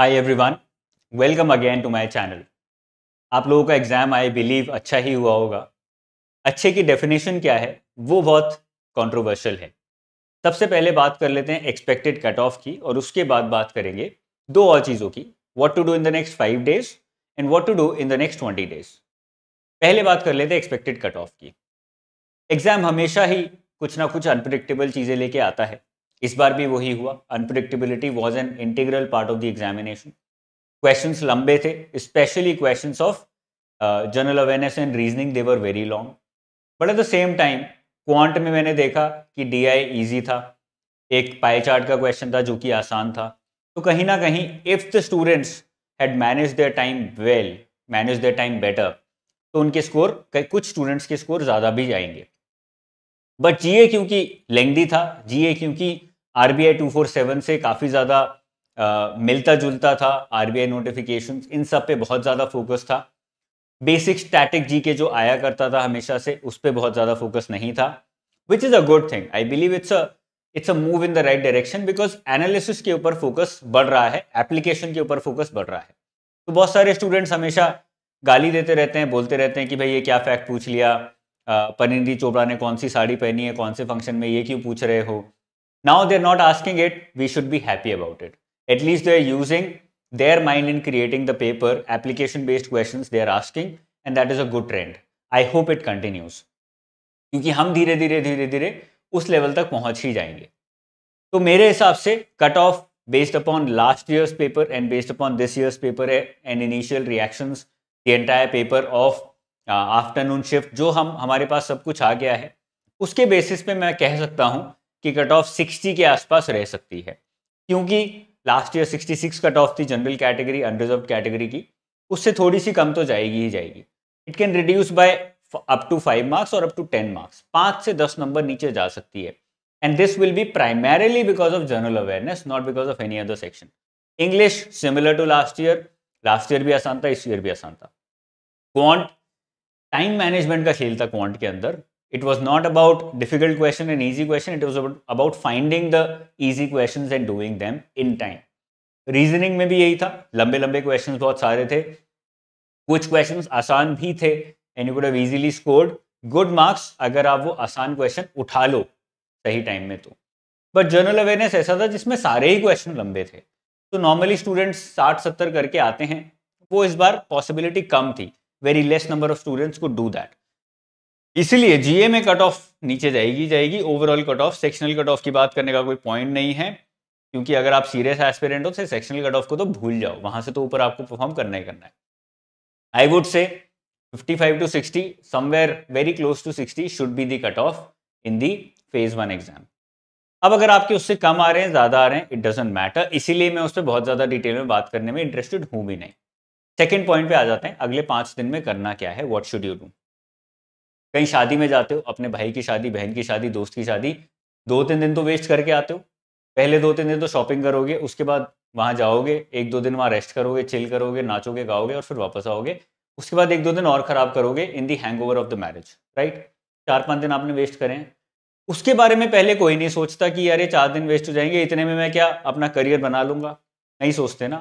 Hi everyone welcome again to my channel आप लोगों का एग्ज़ाम आई बिलीव अच्छा ही हुआ होगा अच्छे की डेफिनेशन क्या है वो बहुत कंट्रोवर्शियल है सबसे पहले बात कर लेते हैं एक्सपेक्टेड कट ऑफ की और उसके बाद बात करेंगे दो और चीज़ों की what to do in the next five days and what to do in the next twenty days पहले बात कर लेते हैं एक्सपेक्टेड कट ऑफ की एग्ज़ाम हमेशा ही कुछ ना कुछ अनप्रडिक्टेबल चीज़ें लेके आता है इस बार भी वही हुआ unpredictability was an integral part of the examination question लंबे थे specially question of general awareness and reasoning they were very long but at the same time quant में मैंने देखा कि डी आई ईजी था एक पाई चार्ट का question था जो कि आसान था तो कहीं ना कहीं if the students had manage the time well manage the time better तो उनके स्कोर कुछ स्टूडेंट्स के स्कोर ज़्यादा भी जाएंगे बट जीए क्योंकि लेंदी था जीए क्योंकि R B I two four seven से काफ़ी ज़्यादा मिलता जुलता था आर बी आई नोटिफिकेशन इन सब पे बहुत ज़्यादा फोकस था बेसिक स्टैटिक जी के जो आया करता था हमेशा से उस पर बहुत ज़्यादा फोकस नहीं था which is a good thing I believe it's a it's a move in the right direction because analysis के ऊपर फोकस बढ़ रहा है एप्लीकेशन के ऊपर फोकस बढ़ रहा है तो बहुत सारे स्टूडेंट्स हमेशा गाली देते रहते हैं बोलते रहते हैं कि भाई ये क्या फैक्ट पूछ लिया परिंदी चोपड़ा ने कौन सी साड़ी पहनी है कौन से फंक्शन में ये क्यों पूछ रहे हो Now they're not asking it, we should be happy about it. At least they're using their mind in creating the paper, application-based questions they're asking, and that is a good trend. I hope it continues. क्योंकि हम धीरे धीरे धीरे धीरे उस level तक पहुंच ही जाएंगे तो मेरे हिसाब से cut off based upon last year's paper and based upon this year's paper and initial reactions the entire paper of afternoon uh, shift जो हम हमारे पास सब कुछ आ गया है उसके बेसिस पे मैं कह सकता हूँ की कट ऑफ 60 के आसपास रह सकती है क्योंकि लास्ट ईयर 66 कट ऑफ थी जनरल कैटेगरी अनरिजर्व कैटेगरी की उससे थोड़ी सी कम तो जाएगी ही जाएगी it can reduce by up to five marks और अप टू टेन मार्क्स पाँच से दस नंबर नीचे जा सकती है and this will be primarily because of general awareness not because of any other section English similar to last year last year भी आसान था इस ईयर भी आसान था क्वांट टाइम मैनेजमेंट का खेल था क्वांट के अंदर it was not about difficult question and easy question it was about, about finding the easy questions and doing them in time reasoning में भी यही था लंबे लंबे क्वेश्चन बहुत सारे थे कुछ क्वेश्चन आसान भी थे and you could have scored good marks अगर आप वो आसान क्वेश्चन उठा लो सही टाइम में तो बट जनरल अवेयरनेस ऐसा था जिसमें सारे ही क्वेश्चन लंबे थे तो नॉर्मली स्टूडेंट्स साठ सत्तर करके आते हैं वो इस बार पॉसिबिलिटी कम थी very less number of students को डू दैट इसलिए जीए में कट ऑफ नीचे जाएगी जाएगी overall cut off sectional cut off की बात करने का कोई पॉइंट नहीं है क्योंकि अगर आप सीरियस एस्पिरेंट हो तो सेक्शनल कट ऑफ को तो भूल जाओ वहां से तो ऊपर आपको परफॉर्म करना ही करना है आई would say 55 to 60 somewhere very close to 60 be the cut off in the phase one exam अब अगर आपके उससे कम आ रहे हैं ज़्यादा आ रहे हैं इट डजेंट मैटर इसीलिए मैं उस पर बहुत ज़्यादा डिटेल में बात करने में इंटरेस्टेड हूँ भी नहीं सेकेंड पॉइंट पे आ जाते हैं अगले पाँच दिन में करना क्या है वॉट शुड यू डू कहीं शादी में जाते हो अपने भाई की शादी बहन की शादी दोस्त की शादी दो तीन दिन तो वेस्ट करके आते हो पहले दो तीन दिन तो शॉपिंग करोगे उसके बाद वहाँ जाओगे एक दो दिन वहाँ रेस्ट करोगे चिल करोगे नाचोगे गाओगे और फिर वापस आओगे उसके बाद एक दो दिन और ख़राब करोगे in the hangover of the marriage right चार पाँच दिन आपने वेस्ट करें उसके बारे में पहले कोई नहीं सोचता कि यार ये चार दिन वेस्ट हो जाएंगे इतने में मैं क्या अपना करियर बना लूँगा नहीं सोचते ना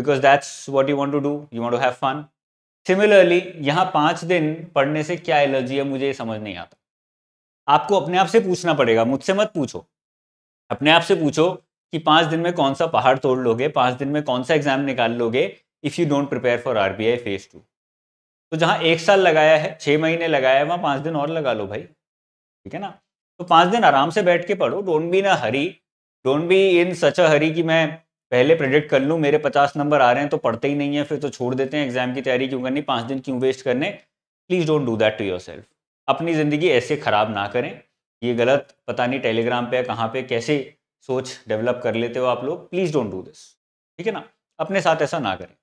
because that's what you want to do you want to have fun similarly यहाँ पाँच दिन पढ़ने से क्या एलर्जी है मुझे ये समझ नहीं आता आपको अपने आप से पूछना पड़ेगा मुझसे मत पूछो अपने आप से पूछो कि पाँच दिन में कौन सा पहाड़ तोड़ लोगे पाँच दिन में कौन सा एग्जाम निकाल लोगे if you don't prepare for R B I phase two तो जहाँ एक साल लगाया है छः महीने लगाया है वहाँ पाँच दिन और लगा लो भाई ठीक है ना तो पाँच दिन आराम से बैठ के पढ़ो don't be in a hurry don't be in such a hurry कि मैं पहले प्रेडिक्ट कर लूँ मेरे पचास नंबर आ रहे हैं तो पढ़ते ही नहीं है फिर तो छोड़ देते हैं एग्जाम की तैयारी क्यों करनी पाँच दिन क्यों वेस्ट करने please don't do that to yourself अपनी ज़िंदगी ऐसे ख़राब ना करें ये गलत पता नहीं टेलीग्राम पे या कहाँ पे कैसे सोच डेवलप कर लेते हो आप लोग प्लीज़ डोंट डू दिस ठीक है ना अपने साथ ऐसा ना करें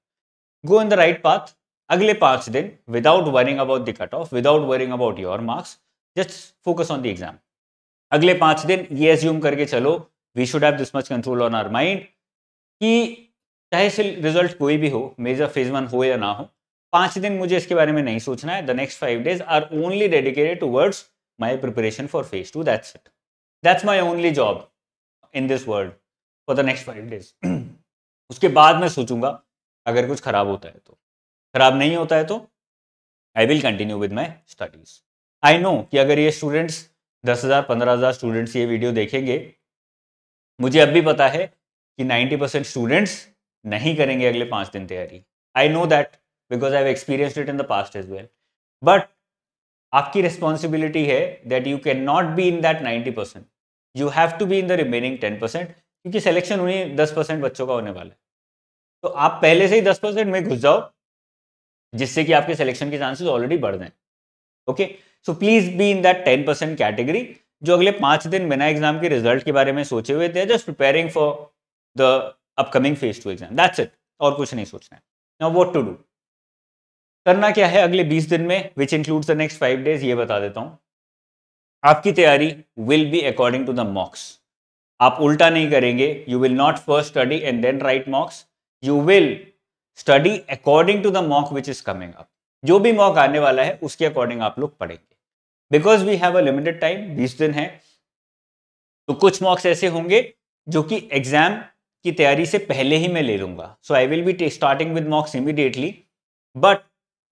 go in the right path अगले पाँच दिन without worrying about the cut off without worrying about your marks just focus on the exam अगले पाँच दिन ये एज्यूम करके चलो we should have this much control on our mind कि चाहे से रिजल्ट कोई भी हो मेजर फेज वन हो या ना हो पाँच दिन मुझे इसके बारे में नहीं सोचना है the next five days are only dedicated towards my preparation for phase two that's it that's my only job in this world for the next five days उसके बाद मैं सोचूंगा अगर कुछ खराब होता है तो खराब नहीं होता है तो I will continue with my studies I know कि अगर ये स्टूडेंट्स दस हज़ार पंद्रह हज़ार स्टूडेंट्स ये वीडियो देखेंगे मुझे अब भी पता है कि 90 परसेंट स्टूडेंट्स नहीं करेंगे अगले पाँच दिन तैयारी I know that because I have experience it in the past as well but आपकी रिस्पॉन्सिबिलिटी है that you can not be in that ninety percent you have to be in the remaining ten percent क्योंकि selection उन्हीं दस percent बच्चों का होने वाला है तो आप पहले से ही दस परसेंट में घुस जाओ जिससे कि आपके सिलेक्शन के चांसेस ऑलरेडी बढ़ जाए okay so please be in that ten percent category जो अगले पाँच दिन बिना एग्जाम के रिजल्ट के बारे में सोचे हुए थे just preparing for the upcoming phase two exam that's it और कुछ नहीं सोचना है नाउ व्हाट टू डू करना क्या है अगले 20 दिन में which includes the next five days ये बता देता हूँ आपकी तैयारी will be according to the mocks आप उल्टा नहीं करेंगे you will not first study and then write mocks you will study according to the mock which is coming up जो भी मॉक आने वाला है उसके अकॉर्डिंग आप लोग पढ़ेंगे because we have a limited time बीस दिन है तो कुछ मॉक्स ऐसे होंगे जो कि एग्जाम की तैयारी से पहले ही मैं ले लूँगा so I will be starting with mocks immediately but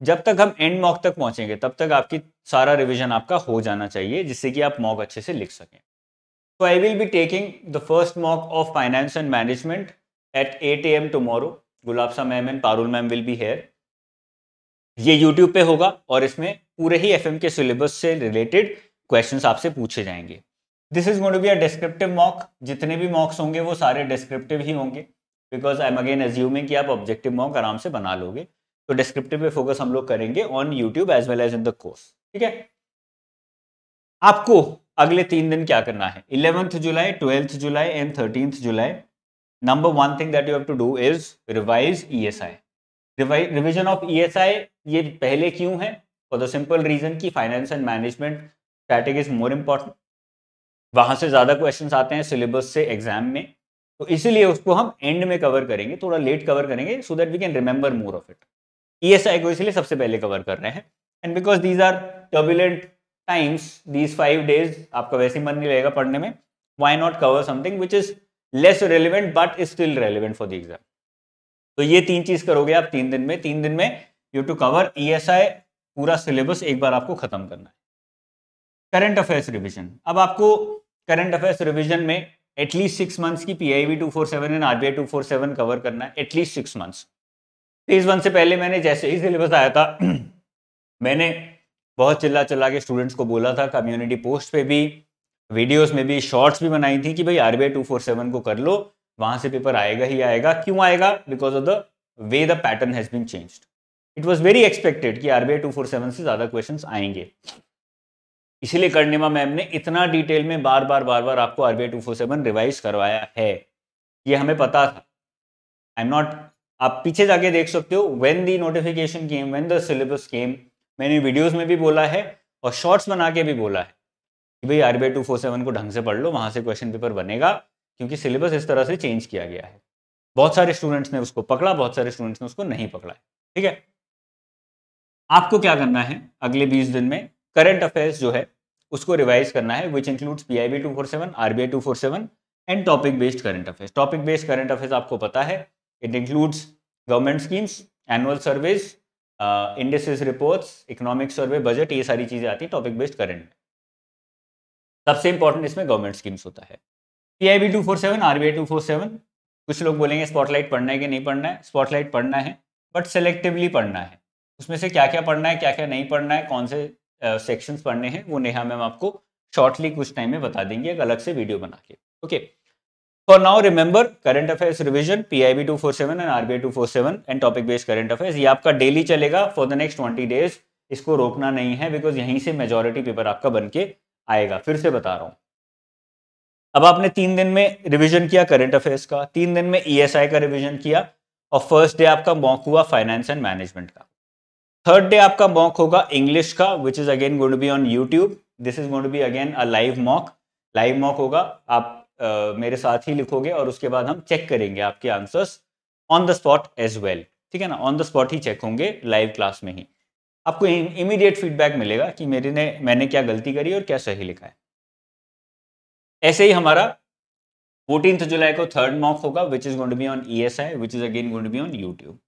जब तक हम एंड मॉक तक पहुँचेंगे तब तक आपकी सारा रिविजन आपका हो जाना चाहिए जिससे कि आप मॉक अच्छे से लिख सकें So I will be taking the first mock of finance and management at 8 a.m. tomorrow. Gulab सा ma'am and Parul ma'am will be here ये YouTube पे होगा और इसमें पूरे ही एफ के सिलेबस से रिलेटेड क्वेश्चंस आपसे पूछे जाएंगे this is going to be a descriptive mock जितने भी मॉक्स होंगे वो सारे डिस्क्रिप्टिव ही होंगे because I am again assuming कि आप ऑब्जेक्टिव मॉक आराम से बना लोगे तो डिस्क्रिप्टिव पे फोकस हम लोग करेंगे on YouTube as well as in the course ठीक है आपको अगले तीन दिन क्या करना है eleventh July twelfth July and thirteenth July number one thing that you have to do is revise E S I revision of E S I ये पहले क्यों है फॉर द सिंपल रीजन की finance and management strategy is more important वहां से ज़्यादा question आते हैं सिलेबस से एग्जाम में तो इसीलिए उसको हम एंड में कवर करेंगे थोड़ा लेट कवर करेंगे so that we can remember more of it E को इसलिए सबसे पहले कवर कर रहे हैं and because these are turbulent times these five days आपका वैसे मन नहीं रहेगा पढ़ने में why not cover something which is less relevant but is still relevant for the exam तो ये तीन चीज करोगे आप तीन दिन में तीन दिन में you to cover E S I पूरा सिलेबस एक बार आपको खत्म करना है करंट अफेयर्स रिविजन अब आपको करंट अफेयर्स रिविजन में एटलीस्ट सिक्स मंथ्स की P I B two four seven and R B I two four seven cover करना है at least six months phase one से पहले मैंने जैसे ही सिलेबस आया था मैंने बहुत चिल्ला चिल्ला के स्टूडेंट्स को बोला था कम्युनिटी पोस्ट पे भी वीडियोस में भी शॉर्ट्स भी बनाई थी कि भाई आर बी को कर लो वहाँ से पेपर आएगा ही आएगा क्यों आएगा because of the way the pattern has been changed it was very expected कि आर बी से ज़्यादा क्वेश्चन आएंगे इसीलिए कर्णिमा मैम ने इतना डिटेल में बार बार बार बार आपको R two four seven revise करवाया है ये हमें पता था आई एम नॉट आप पीछे जाके देख सकते हो when the notification came when the syllabus came मैंने वीडियोस में भी बोला है और शॉर्ट्स बना के भी बोला है कि भाई आर टू फोर सेवन को ढंग से पढ़ लो वहाँ से क्वेश्चन पेपर बनेगा क्योंकि सिलेबस इस तरह से चेंज किया गया है बहुत सारे स्टूडेंट्स ने उसको पकड़ा बहुत सारे स्टूडेंट्स ने उसको नहीं पकड़ा ठीक है आपको क्या करना है अगले बीस दिन में करंट अफेयर्स जो है उसको रिवाइज करना है which includes P I B two four seven R B I two four seven and topic based current affairs topic based current affairs आपको पता है it includes government schemes annual surveys industries reports economic survey budget ये सारी चीज़ें आती है topic based current में सबसे इंपॉर्टेंट इसमें गवर्नमेंट स्कीम्स होता है P I B two four seven R B I two four seven कुछ लोग बोलेंगे स्पॉटलाइट पढ़ना है कि नहीं पढ़ना है स्पॉटलाइट पढ़ना है बट सेलेक्टिवली पढ़ना है उसमें से क्या क्या पढ़ना है क्या क्या नहीं पढ़ना है कौन से सेक्शंस पढ़ने हैं वो नेहा मैम आपको शॉर्टली कुछ टाइम में बता देंगे एक अलग से वीडियो बना के okay for now remember current affairs revision P I B two four seven and B two four seven and topic based current affairs ये आपका डेली चलेगा for the next twenty days इसको रोकना नहीं है बिकॉज यहीं से मेजोरिटी पेपर आपका बन के आएगा फिर से बता रहा हूँ अब आपने तीन दिन में रिविजन किया करंट अफेयर्स का तीन दिन में आई e का रिविजन किया और फर्स्ट डे आपका मॉक हुआ फाइनेंस एंड मैनेजमेंट का थर्ड डे आपका मॉक होगा इंग्लिश का which is again gonna be on YouTube this is gonna be again a live mock live mock होगा आप Uh, मेरे साथ ही लिखोगे और उसके बाद हम चेक करेंगे आपके answers on the spot as well ठीक है ना ऑन द स्पॉट ही चेक होंगे लाइव क्लास में ही आपको इमीडिएट फीडबैक मिलेगा कि मेरे ने मैंने क्या गलती करी और क्या सही लिखा है ऐसे ही हमारा फोर्टीन जुलाई को थर्ड मॉक होगा which is gonna be on E S I which is again gonna be on YouTube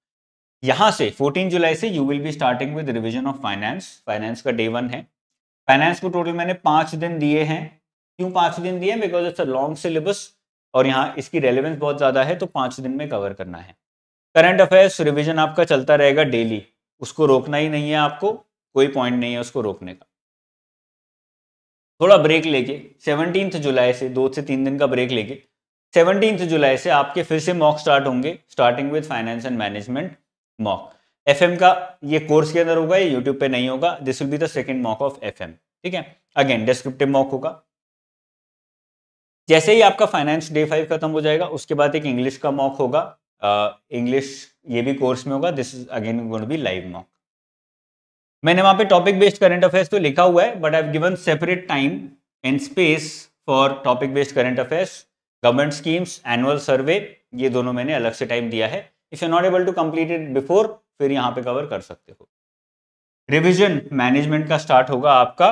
यहां से 14 जुलाई से you will be starting with revision of finance finance का डे वन है फाइनेंस को टोटल मैंने पांच दिन दिए हैं क्यों पांच दिन दिए because it's a long syllabus और यहाँ इसकी रेलिवेंस बहुत ज़्यादा है तो पांच दिन में कवर करना है करंट अफेयर्स रिविजन आपका चलता रहेगा डेली उसको रोकना ही नहीं है आपको कोई पॉइंट नहीं है उसको रोकने का थोड़ा ब्रेक लेके सेवनटीन जुलाई से दो से तीन दिन का ब्रेक लेके सेवनटीन जुलाई से आपके फिर से मॉक स्टार्ट होंगे starting with finance and management mock F का ये कोर्स के अंदर होगा ये यूट्यूब पे नहीं होगा this will be the second mock of F ठीक है अगेन डिस्क्रिप्टिव मॉक होगा जैसे ही आपका फाइनेंस डे फाइव खत्म हो जाएगा उसके बाद एक इंग्लिश का मॉक होगा इंग्लिश uh, ये भी कोर्स में होगा this is again gonna be live mock मैंने वहां पे टॉपिक बेस्ड करंट अफेयर्स तो लिखा हुआ है but I given separate time and space for topic based current affairs government schemes annual survey ये दोनों मैंने अलग से टाइम दिया है if you not able to complete it before फिर यहाँ पे कवर कर सकते हो रिविजन मैनेजमेंट का स्टार्ट होगा आपका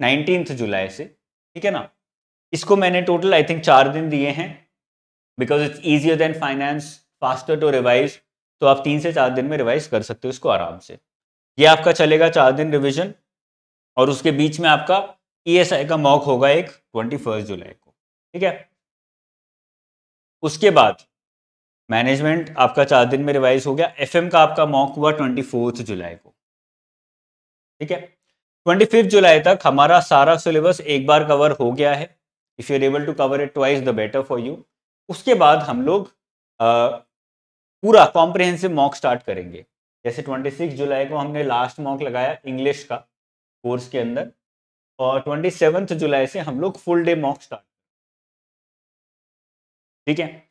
नाइनटीन्थ जुलाई से ठीक है ना इसको मैंने टोटल आई थिंक चार दिन दिए हैं because it's easier than finance faster to revise तो आप तीन से चार दिन में रिवाइज कर सकते हो इसको आराम से ये आपका चलेगा चार दिन रिविजन और उसके बीच में आपका ई e का मॉक होगा एक ट्वेंटी फर्स्ट जुलाई को ठीक है उसके बाद मैनेजमेंट आपका चार दिन में रिवाइज हो गया एफएम का आपका मॉक हुआ ट्वेंटी फोर्थ जुलाई को ठीक है ट्वेंटी फिफ्थ जुलाई तक हमारा सारा सिलेबस एक बार कवर हो गया है if you able to cover it twice the better for you उसके बाद हम लोग आ, पूरा कॉम्प्रिहेंसिव मॉक स्टार्ट करेंगे जैसे 26 जुलाई को हमने लास्ट मॉक लगाया इंग्लिश का कोर्स के अंदर और 27 जुलाई से हम लोग फुल डे मॉक स्टार्ट ठीक है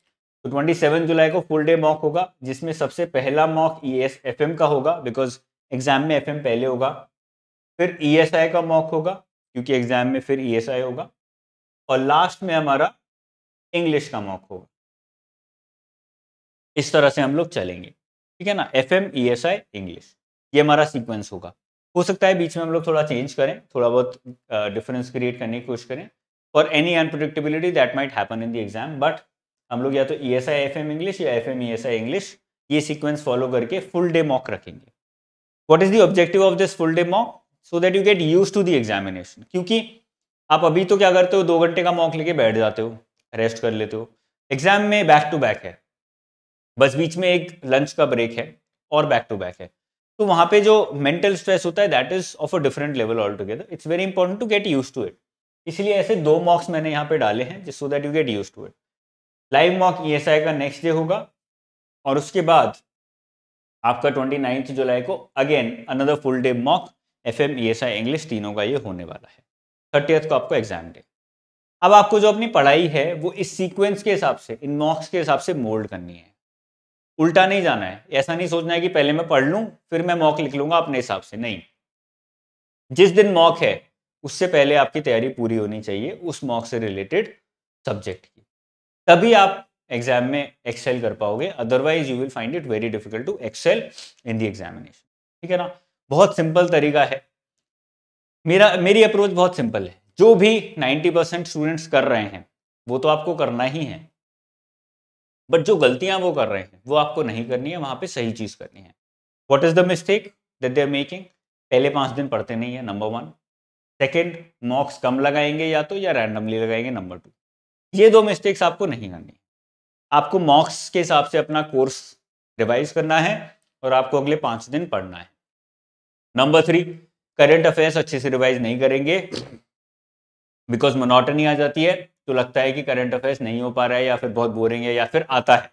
तो 27 जुलाई को फुल डे मॉक होगा जिसमें सबसे पहला mock E S F M का होगा बिकॉज एग्जाम में एफ एम पहले होगा फिर ई एस आई का मॉक होगा क्योंकि एग्जाम में फिर ई एस आई होगा और लास्ट में हमारा इंग्लिश का मॉक होगा इस तरह से हम लोग चलेंगे ठीक है ना F M E S I English ये हमारा सीक्वेंस होगा हो सकता है बीच में हम लोग थोड़ा चेंज करें थोड़ा बहुत डिफरेंस क्रिएट करने की कोशिश करें और any unpredictability that might happen in the exam but हम लोग या तो E S I F M English या F M E S I English ये सीक्वेंस फॉलो करके फुल डे मॉक रखेंगे what is the objective of this full day mock so that you get use to the examination क्योंकि आप अभी तो क्या करते हो दो घंटे का मॉक लेके बैठ जाते हो रेस्ट कर लेते हो एग्जाम में बैक टू बैक है बस बीच में एक लंच का ब्रेक है और बैक टू बैक है तो वहाँ पे जो मेंटल स्ट्रेस होता है that is of a different level all together it's very important to get use to it इसलिए ऐसे दो मॉक्स मैंने यहाँ पे डाले हैं जिस so that you get use to it live mock E का नेक्स्ट डे होगा और उसके बाद आपका ट्वेंटी नाइन्थ जुलाई को again another full day mock F M E S I English तीनों का ये होने वाला है थर्टीथ को आपको एग्जाम डे अब आपको जो अपनी पढ़ाई है वो इस सीक्वेंस के हिसाब से इन मॉक्स के हिसाब से मोल्ड करनी है उल्टा नहीं जाना है ऐसा नहीं सोचना है कि पहले मैं पढ़ लूँ फिर मैं मॉक लिख लूँगा अपने हिसाब से नहीं जिस दिन मॉक है उससे पहले आपकी तैयारी पूरी होनी चाहिए उस मॉक से रिलेटेड सब्जेक्ट तभी आप एग्जाम में एक्सेल कर पाओगे otherwise you will find it very difficult to excel in the examination ठीक है ना बहुत सिंपल तरीका है मेरा मेरी अप्रोच बहुत सिंपल है जो भी 90 परसेंट स्टूडेंट्स कर रहे हैं वो तो आपको करना ही है बट जो गलतियां वो कर रहे हैं वो आपको नहीं करनी है वहां पे सही चीज करनी है what is the mistake that they are making पहले पांच दिन पढ़ते नहीं है नंबर वन सेकेंड मॉक्स कम लगाएंगे या तो या रैंडमली लगाएंगे नंबर टू ये दो मिस्टेक्स आपको नहीं करनी आपको मॉक्स के हिसाब से अपना कोर्स रिवाइज करना है और आपको अगले पांच दिन पढ़ना है नंबर थ्री करेंट अफेयर्स अच्छे से रिवाइज नहीं करेंगे बिकॉज मोनोटनी आ जाती है तो लगता है कि करंट अफेयर्स नहीं हो पा रहा है या फिर बहुत बोरिंग है या फिर आता है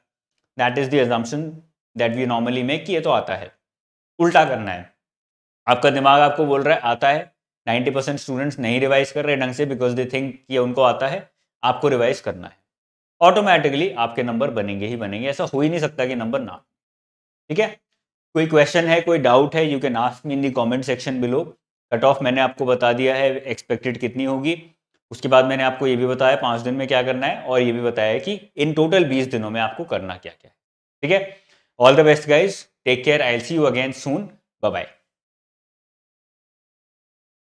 that is the that we normally make ये तो आता है उल्टा करना है आपका दिमाग आपको बोल रहा है आता है 90 परसेंट स्टूडेंट्स नहीं रिवाइज कर रहे ढंग से बिकॉज दे थिंक ये उनको आता है आपको रिवाइज करना है ऑटोमेटिकली आपके नंबर बनेंगे ही बनेंगे ऐसा हो ही नहीं सकता कि नंबर ना ठीक है कोई क्वेश्चन है कोई डाउट है you can ask me in the comment section below cut off मैंने आपको बता दिया है एक्सपेक्टेड कितनी होगी उसके बाद मैंने आपको ये भी बताया पाँच दिन में क्या करना है और ये भी बताया कि इन टोटल बीस दिनों में आपको करना क्या क्या है ठीक है all the best guys take care I see you again soon bye